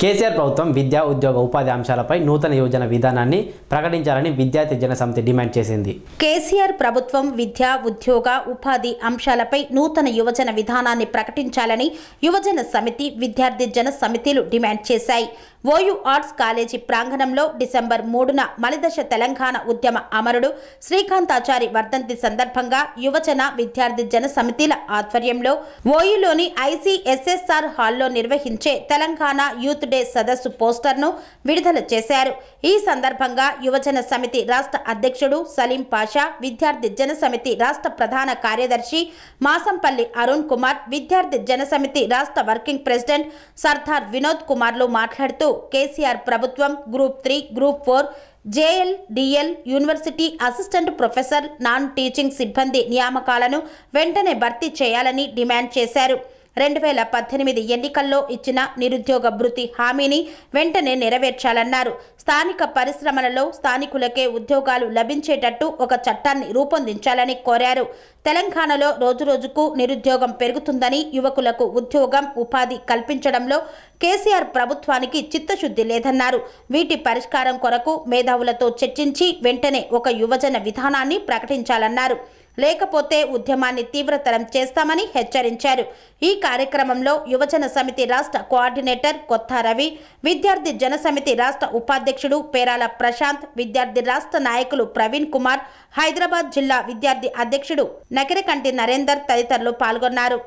కేసీఆర్ ప్రభుత్వం విద్యా ఉద్యోగ ఉపాధి అంశాలపై నూతన యోజన విధానాన్ని ప్రకటించాలని విద్యార్థి జన సమితి డిమాండ్ చేసింది కేసీఆర్ ప్రభుత్వం విద్యా ఉద్యోగ ఉపాధి అంశాలపై నూతన యువజన విధానాన్ని ప్రకటించాలని యువజన సమితి విద్యార్థి జన సమితిలు డిమాండ్ చేశాయి ఓయూ ఆర్ట్స్ కాలేజీ ప్రాంగణంలో డిసెంబర్ మూడున మలిదశ తెలంగాణ ఉద్యమ అమరుడు శ్రీకాంతాచారి వర్ధంతి సందర్భంగా యువజన విద్యార్థి జన సమితిల ఆధ్వర్యంలో ఓయూలోని ఐసీఎస్ఎస్ఆర్ హాల్లో నిర్వహించే తెలంగాణ యూత్ డే సదస్సు పోస్టర్ను విడుదల చేశారు ఈ సందర్భంగా యువజన సమితి రాష్ట్ర అధ్యక్షుడు సలీం పాషా విద్యార్థి జన సమితి రాష్ట్ర ప్రధాన కార్యదర్శి మాసంపల్లి అరుణ్ కుమార్ విద్యార్థి జన సమితి రాష్ట్ర వర్కింగ్ ప్రెసిడెంట్ సర్దార్ వినోద్ కుమార్లు మాట్లాడుతూ కేసీఆర్ ప్రభుత్వం group three group four JL DL university assistant professor non teaching సిబ్బంది నియామకాలను వెంటనే భర్తీ చేయాలని డిమాండ్ చేశారు రెండు వేల పద్దెనిమిది ఎన్నికల్లో ఇచ్చిన నిరుద్యోగ భృతి హామీని వెంటనే నెరవేర్చాలన్నారు స్థానిక పరిశ్రమలలో స్థానికులకే ఉద్యోగాలు లభించేటట్టు ఒక చట్టాన్ని రూపొందించాలని కోరారు తెలంగాణలో రోజురోజుకు నిరుద్యోగం పెరుగుతుందని యువకులకు ఉద్యోగం ఉపాధి కల్పించడంలో కేసీఆర్ ప్రభుత్వానికి చిత్తశుద్ధి లేదన్నారు వీటి పరిష్కారం కొరకు మేధావులతో చర్చించి వెంటనే ఒక యువజన విధానాన్ని ప్రకటించాలన్నారు లేకపోతే ఉద్యమాన్ని తీవ్రతరం చేస్తామని హెచ్చరించారు ఈ కార్యక్రమంలో యువజన సమితి రాష్ట్ర కోఆర్డినేటర్ కొత్త రవి విద్యార్థి జనసమితి రాష్ట్ర ఉపాధ్యక్షుడు పేరాల ప్రశాంత్ విద్యార్థి రాష్ట్ర నాయకులు ప్రవీణ్ కుమార్ హైదరాబాద్ జిల్లా విద్యార్థి అధ్యక్షుడు నకిరకంటి నరేందర్ తదితరులు పాల్గొన్నారు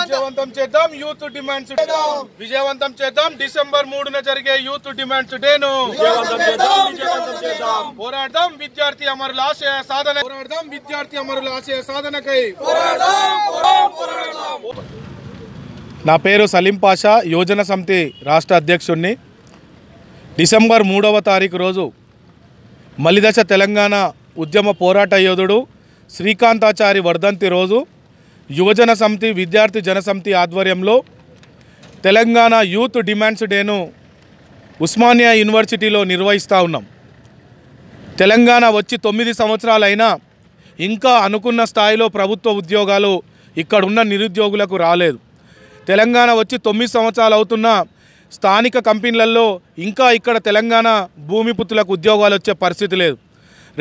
విజయవంతం చేద్దాం యూత్ డిమాండ్స్ విజయవంతం చేద్దాం డిసెంబర్ మూడున జరిగే యూత్ డిమాండ్స్ డేను పోరాడదాం విద్యార్థి అమరుల ఆశయ సాధన పోరాడదాం విద్యార్థి అమరుల ఆశయ సాధనకై నా పేరు సలీం పాషా యోజన సమితి రాష్ట్ర అధ్యక్షుణ్ణి డిసెంబర్ మూడవ తారీఖు రోజు మలిదశ తెలంగాణ ఉద్యమ పోరాట యోధుడు శ్రీకాంతాచారి వర్ధంతి రోజు యువజన సమితి విద్యార్థి జనసమితి ఆధ్వర్యంలో తెలంగాణ యూత్ డిమాండ్స్ డేను ఉస్మానియా యూనివర్సిటీలో నిర్వహిస్తూ ఉన్నాం తెలంగాణ వచ్చి తొమ్మిది సంవత్సరాలైనా ఇంకా అనుకున్న స్థాయిలో ప్రభుత్వ ఉద్యోగాలు ఇక్కడున్న నిరుద్యోగులకు రాలేదు తెలంగాణ వచ్చి తొమ్మిది సంవత్సరాలు అవుతున్న స్థానిక కంపెనీలలో ఇంకా ఇక్కడ తెలంగాణ భూమిపుత్రులకు ఉద్యోగాలు వచ్చే పరిస్థితి లేదు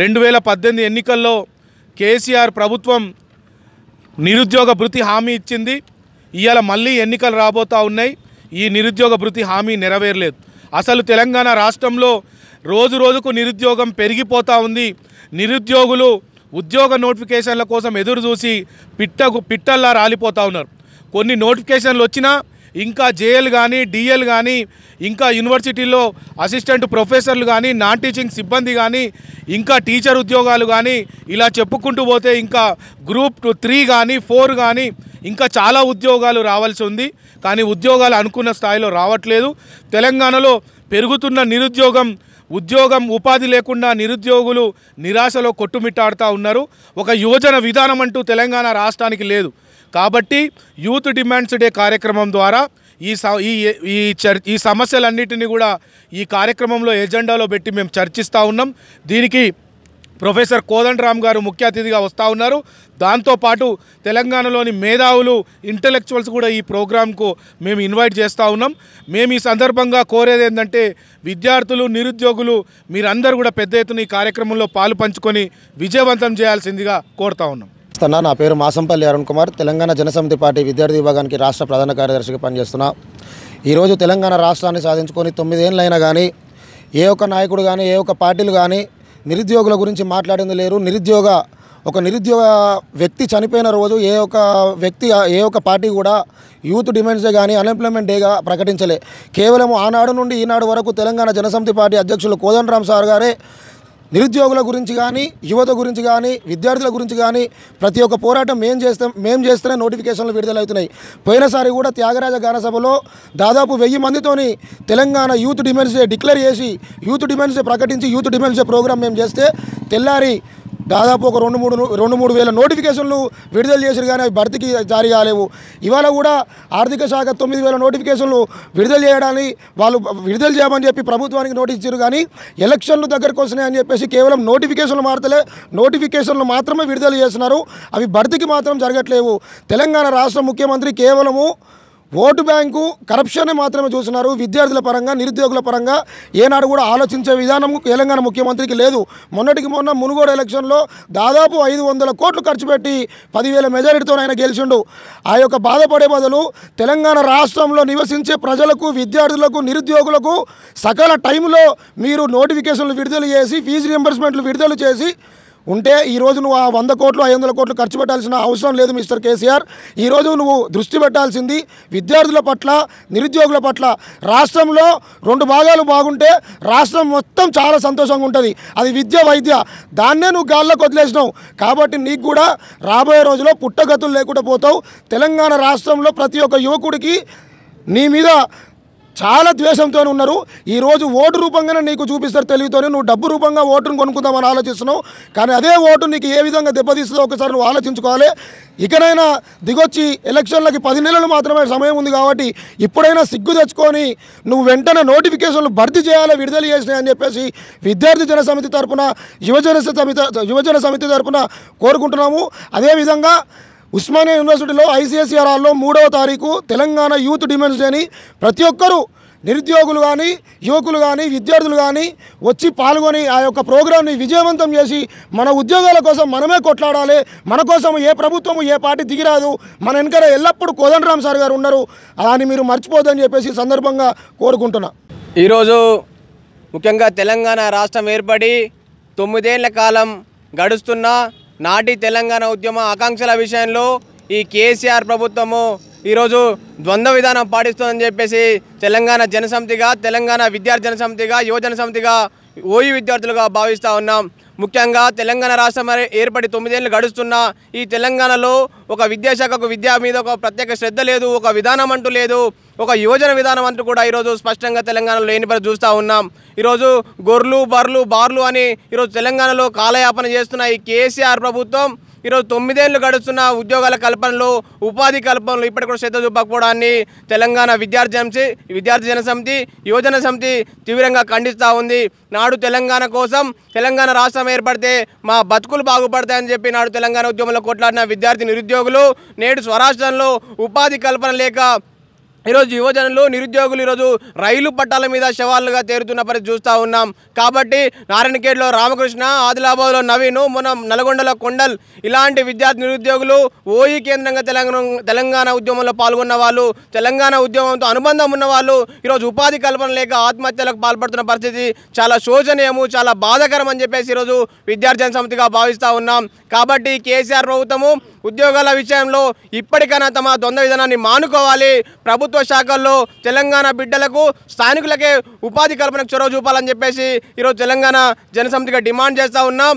రెండు వేల పద్దెనిమిది ఎన్నికల్లో కేసీఆర్ ప్రభుత్వం నిరుద్యోగ భృతి హామీ ఇచ్చింది ఇవాళ మళ్ళీ ఎన్నికలు రాబోతూ ఉన్నాయి ఈ నిరుద్యోగ భృతి హామీ నెరవేరలేదు అసలు తెలంగాణ రాష్ట్రంలో రోజు రోజుకు నిరుద్యోగం పెరిగిపోతూ ఉంది నిరుద్యోగులు ఉద్యోగ నోటిఫికేషన్ల కోసం ఎదురు చూసి పిట్టకు పిట్టల్లా రాలిపోతూ ఉన్నారు కొన్ని నోటిఫికేషన్లు వచ్చినా ఇంకా జేఎల్ కానీ డిఎల్ కానీ ఇంకా యూనివర్సిటీలో అసిస్టెంట్ ప్రొఫెసర్లు కానీ నాన్ టీచింగ్ సిబ్బంది కానీ ఇంకా టీచర్ ఉద్యోగాలు కానీ ఇలా చెప్పుకుంటూ పోతే ఇంకా గ్రూప్ త్రీ కానీ ఫోర్ కానీ ఇంకా చాలా ఉద్యోగాలు రావాల్సి ఉంది కానీ ఉద్యోగాలు అనుకున్న స్థాయిలో రావట్లేదు తెలంగాణలో పెరుగుతున్న నిరుద్యోగం ఉద్యోగం ఉపాధి లేకుండా నిరుద్యోగులు నిరాశలో కొట్టుమిట్టాడుతూ ఉన్నారు ఒక యువజన విధానం అంటూ తెలంగాణ రాష్ట్రానికి లేదు కాబట్టి యూత్ డిమాండ్స్ డే కార్యక్రమం ద్వారా ఈ ఈ చర్ ఈ సమస్యలన్నిటిని కూడా ఈ కార్యక్రమంలో ఎజెండాలో పెట్టి మేము చర్చిస్తూ ఉన్నాం దీనికి ప్రొఫెసర్ కోదండరామ్ గారు ముఖ్య అతిథిగా వస్తూ ఉన్నారు దాంతోపాటు తెలంగాణలోని మేధావులు ఇంటలెక్చువల్స్ కూడా ఈ ప్రోగ్రాంకు మేము ఇన్వైట్ చేస్తూ ఉన్నాం మేము ఈ సందర్భంగా కోరేది ఏంటంటే విద్యార్థులు నిరుద్యోగులు మీరందరూ కూడా పెద్ద ఎత్తున ఈ కార్యక్రమంలో పాలు పంచుకొని విజయవంతం చేయాల్సిందిగా కోరుతా ఉన్నాం ఇస్తున్నా నా పేరు మాసంపల్లి అరుణ్ కుమార్ తెలంగాణ జనసమితి పార్టీ విద్యార్థి విభాగానికి రాష్ట్ర ప్రధాన కార్యదర్శిగా పనిచేస్తున్నా ఈరోజు తెలంగాణ రాష్ట్రాన్ని సాధించుకొని తొమ్మిదేళ్ళైనా కానీ ఏ ఒక్క నాయకుడు కానీ ఏ ఒక్క పార్టీలు కానీ నిరుద్యోగుల గురించి మాట్లాడింది లేరు నిరుద్యోగ ఒక నిరుద్యోగ వ్యక్తి చనిపోయిన రోజు ఏ ఒక వ్యక్తి ఏ ఒక పార్టీ కూడా యూత్ డిమాండ్సే కానీ అన్ఎంప్లాయ్మెంట్ డేగా ప్రకటించలే కేవలం ఆనాడు నుండి ఈనాడు వరకు తెలంగాణ జనసమితి పార్టీ అధ్యక్షులు కోదండరామ్ సార్ గారే నిరుద్యోగుల గురించి కానీ యువత గురించి కానీ విద్యార్థుల గురించి కానీ ప్రతి ఒక్క పోరాటం మేం చేస్తాం మేము చేస్తేనే నోటిఫికేషన్లు విడుదలవుతున్నాయి పోయినసారి కూడా త్యాగరాజ గానసభలో దాదాపు వెయ్యి మందితోని Telangana youth demands day declare చేసి యూత్ డిమాండ్స్ డే ప్రకటించి యూత్ డిమాండ్స్ డే ప్రోగ్రాం మేము చేస్తే తెల్లారి దాదాపు ఒక రెండు మూడు రెండు మూడు వేల నోటిఫికేషన్లు విడుదల చేశారు కానీ అవి భర్తీకి జారీ కాలేవు ఇవాళ కూడా ఆర్థిక శాఖ తొమ్మిది వేల నోటిఫికేషన్లు విడుదల చేయడానికి వాళ్ళు విడుదల చేయమని చెప్పి ప్రభుత్వానికి నోటీస్ ఇచ్చారు కానీ ఎలక్షన్లు దగ్గరకు వస్తున్నాయి అని చెప్పేసి కేవలం నోటిఫికేషన్లు మారతలే నోటిఫికేషన్లు మాత్రమే విడుదల చేస్తున్నారు అవి భర్తీకి మాత్రం జరగట్లేవు తెలంగాణ రాష్ట్ర ముఖ్యమంత్రి కేవలము ఓటు బ్యాంకు కరప్షన్ మాత్రమే చూస్తున్నారు విద్యార్థుల పరంగా నిరుద్యోగుల పరంగా ఏనాడు కూడా ఆలోచించే విధానం తెలంగాణ ముఖ్యమంత్రికి లేదు మొన్నటికి మొన్న మునుగోడు ఎలక్షన్లో దాదాపు ఐదు వందల కోట్లు ఖర్చు పెట్టి పదివేల మెజారిటీతో ఆయన గెలిచిండు ఆ యొక్క బాధపడే బదులు తెలంగాణ రాష్ట్రంలో నివసించే ప్రజలకు విద్యార్థులకు నిరుద్యోగులకు సకల టైంలో మీరు నోటిఫికేషన్లు విడుదల చేసి ఫీజు రియంబర్స్మెంట్లు విడుదల చేసి ఉంటే ఈరోజు నువ్వు ఆ వంద కోట్లు ఐదు వందల కోట్లు ఖర్చు పెట్టాల్సిన అవసరం లేదు మిస్టర్ కేసీఆర్ ఈరోజు నువ్వు దృష్టి పెట్టాల్సింది విద్యార్థుల పట్ల నిరుద్యోగుల పట్ల రాష్ట్రంలో రెండు భాగాలు బాగుంటే రాష్ట్రం మొత్తం చాలా సంతోషంగా ఉంటుంది అది విద్య వైద్య దాన్నే నువ్వు గాల్లోకి వదిలేసినావు కాబట్టి నీకు కూడా రాబోయే రోజులో పుట్టగతులు లేకుండా పోతావు తెలంగాణ రాష్ట్రంలో ప్రతి ఒక్క యువకుడికి నీ మీద చాలా ద్వేషంతోనే ఉన్నారు ఈరోజు ఓటు రూపంగానే నీకు చూపిస్తారు తెలివితోనే నువ్వు డబ్బు రూపంగా ఓటును కొనుక్కుందామని ఆలోచిస్తున్నావు కానీ అదే ఓటు నీకు ఏ విధంగా దెబ్బతీస్తుందో ఒకసారి నువ్వు ఆలోచించుకోవాలి ఇకనైనా దిగొచ్చి ఎలక్షన్లకి పది నెలలు మాత్రమే సమయం ఉంది కాబట్టి ఇప్పుడైనా సిగ్గు తెచ్చుకొని నువ్వు వెంటనే నోటిఫికేషన్లు భర్తీ చేయాలి విడుదల చేసినాయి అని చెప్పేసి విద్యార్థి జన సమితి తరఫున యువజన సమితి యువజన సమితి తరఫున కోరుకుంటున్నాము అదేవిధంగా ఉస్మానియా యూనివర్సిటీలో ఐసీఎస్ఈఆర్ హాల్లో మూడవ తారీఖు తెలంగాణ యూత్ డిమెన్స్ అని ప్రతి ఒక్కరూ నిరుద్యోగులు కానీ యువకులు కానీ విద్యార్థులు కానీ వచ్చి పాల్గొని ఆ యొక్క ప్రోగ్రాంని విజయవంతం చేసి మన ఉద్యోగాల కోసం మనమే కొట్లాడాలి మన కోసం ఏ ప్రభుత్వము ఏ పార్టీ దిగిరాదు మన వెనుక ఎల్లప్పుడూ కోదండరామ్ సార్ గారు ఉన్నారు అని మీరు మర్చిపోదని చెప్పేసి సందర్భంగా కోరుకుంటున్నా ఈరోజు ముఖ్యంగా తెలంగాణ రాష్ట్రం ఏర్పడి తొమ్మిదేళ్ల కాలం గడుస్తున్నా నాటి తెలంగాణ ఉద్యమ ఆకాంక్షల విషయంలో ఈ కేసీఆర్ ప్రభుత్వము ఈరోజు ద్వంద్వ విధానం పాటిస్తుందని చెప్పేసి తెలంగాణ జనసమితిగా తెలంగాణ విద్యార్థి జనసమితిగా యువజన సమితిగా ఓయి విద్యార్థులుగా భావిస్తూ ఉన్నాం ముఖ్యంగా తెలంగాణ రాష్ట్రం ఏర్పడి తొమ్మిదేళ్ళు గడుస్తున్న ఈ తెలంగాణలో ఒక విద్యాశాఖకు విద్య మీద ఒక ప్రత్యేక శ్రద్ధ లేదు ఒక విధానం అంటూ లేదు ఒక యోజన విధానం అంటూ కూడా ఈరోజు స్పష్టంగా తెలంగాణలో లేని పని చూస్తూ ఉన్నాం ఈరోజు గొర్రెలు బర్లు బార్లు అని ఈరోజు తెలంగాణలో కాలయాపన చేస్తున్న ఈ కేసీఆర్ ప్రభుత్వం ఈరోజు తొమ్మిదేళ్లు గడుస్తున్న ఉద్యోగాల కల్పనలు ఉపాధి కల్పనలు ఇప్పటి కూడా శ్రద్ధ చూపకపోవడాన్ని తెలంగాణ విద్యార్థి సమితి విద్యార్థి జన సమితి యువజన సమితి తీవ్రంగా ఖండిస్తూ ఉంది నాడు తెలంగాణ కోసం తెలంగాణ రాష్ట్రం ఏర్పడితే మా బతుకులు బాగుపడతాయని చెప్పి నాడు తెలంగాణ ఉద్యమంలో కొట్లాడిన విద్యార్థి నిరుద్యోగులు నేడు స్వరాష్ట్రంలో ఉపాధి కల్పన లేక ఈరోజు యువజనులు నిరుద్యోగులు ఈరోజు రైలు పట్టాల మీద శవాలుగా తేరుతున్న పరిస్థితి చూస్తూ ఉన్నాం కాబట్టి నారాయణఖేడ్లో రామకృష్ణ ఆదిలాబాద్లో నవీను మొన్న నల్గొండలో కొండల్ ఇలాంటి విద్యార్థి నిరుద్యోగులు ఓయి కేంద్రంగా తెలంగాణ తెలంగాణ ఉద్యమంలో పాల్గొన్న వాళ్ళు తెలంగాణ ఉద్యమంతో అనుబంధం ఉన్న వాళ్ళు ఈరోజు ఉపాధి కల్పన లేక ఆత్మహత్యలకు పాల్పడుతున్న పరిస్థితి చాలా శోచనీయము చాలా బాధాకరం అని చెప్పేసి ఈరోజు విద్యార్థి సమితిగా భావిస్తూ ఉన్నాం కాబట్టి కేసీఆర్ ప్రభుత్వము ఉద్యోగాల విషయంలో ఇప్పటికైనా తమ ద్వంద్వ విధానాన్ని మానుకోవాలి ప్రభుత్వ శాఖల్లో తెలంగాణ బిడ్డలకు స్థానికులకే ఉపాధి కల్పనకు చొరవ చూపాలని చెప్పేసి ఈరోజు తెలంగాణ జనసమితిగా డిమాండ్ చేస్తూ ఉన్నాం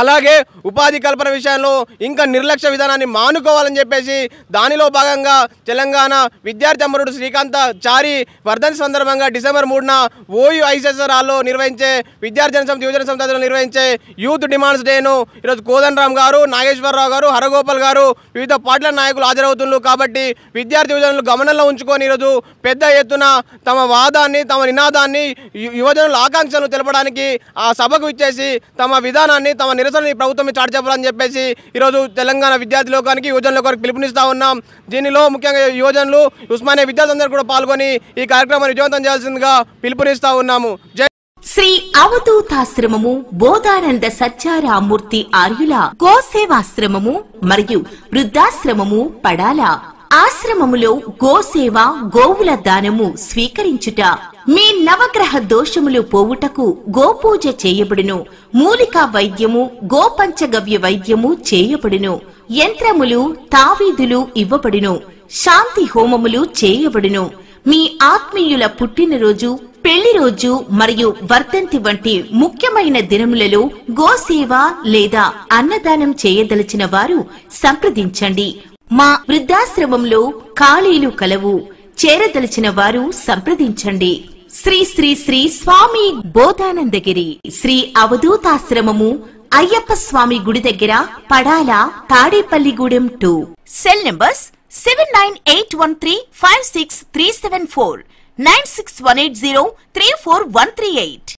అలాగే ఉపాధి కల్పన విషయంలో ఇంకా నిర్లక్ష్య విధానాన్ని మానుకోవాలని చెప్పేసి దానిలో భాగంగా తెలంగాణ విద్యార్థి అమరుడు శ్రీకాంత చారి వర్ధన్ సందర్భంగా డిసెంబర్ మూడున ఓయూ ఐసీఎస్ఆర్ హాల్లో నిర్వహించే విద్యార్థి సంస్థ యువజన సంస్థలో నిర్వహించే యూత్ డిమాండ్స్ డేను ఈరోజు కోదండరామ్ గారు నాగేశ్వరరావు గారు హరగోపాల్ గారు వివిధ పార్టీల నాయకులు హాజరవుతున్నారు కాబట్టి విద్యార్థి యువజనులు గమనంలో ఉంచుకొని ఈరోజు పెద్ద ఎత్తున తమ వాదాన్ని తమ నినాదాన్ని యువజనుల ఆకాంక్షలను తెలపడానికి ఆ సభకు ఇచ్చేసి తమ విధానాన్ని తమ నిరసన ఈ ప్రభుత్వం చాటు చెప్పాలని చెప్పేసి ఈరోజు తెలంగాణ విద్యార్థి లోకానికి యువజన లోకానికి పిలుపునిస్తూ ఉన్నాం దీనిలో ముఖ్యంగా యువజనులు ఉస్మానియా విద్యార్థులందరూ కూడా పాల్గొని ఈ కార్యక్రమాన్ని విజయవంతం చేయాల్సిందిగా పిలుపునిస్తూ ఉన్నాము శ్రీ అవధూతాశ్రమము బోధానంద సత్యారామూర్తి ఆర్యుల గోసేవాశ్రమము మరియు వృద్ధాశ్రమము పడాల ఆశ్రమములో గోసేవ గోవుల దానము స్వీకరించుట మీ నవగ్రహ దోషములు పోవుటకు గోపూజ చేయబడును మూలికా వైద్యము గోపంచగవ్య వైద్యము చేయబడును యంత్రములు తావీదులు ఇవ్వబడును శాంతి హోమములు చేయబడును మీ ఆత్మీయుల పుట్టినరోజు పెళ్లి రోజు మరియు వర్ధంతి వంటి ముఖ్యమైన దినములలో గోసేవ లేదా అన్నదానం చేయదలచిన వారు సంప్రదించండి మా వృద్ధాశ్రమంలో ఖాళీలు కలవు చేరదలిచిన వారు సంప్రదించండి శ్రీ శ్రీ శ్రీ స్వామి బోధానందగిరి శ్రీ అవధూతాశ్రమము అయ్యప్ప స్వామి గుడి దగ్గర Padala Tadepalligudem two cell number seven nine eight one three five six three seven four nine six one eight zero three four one three eight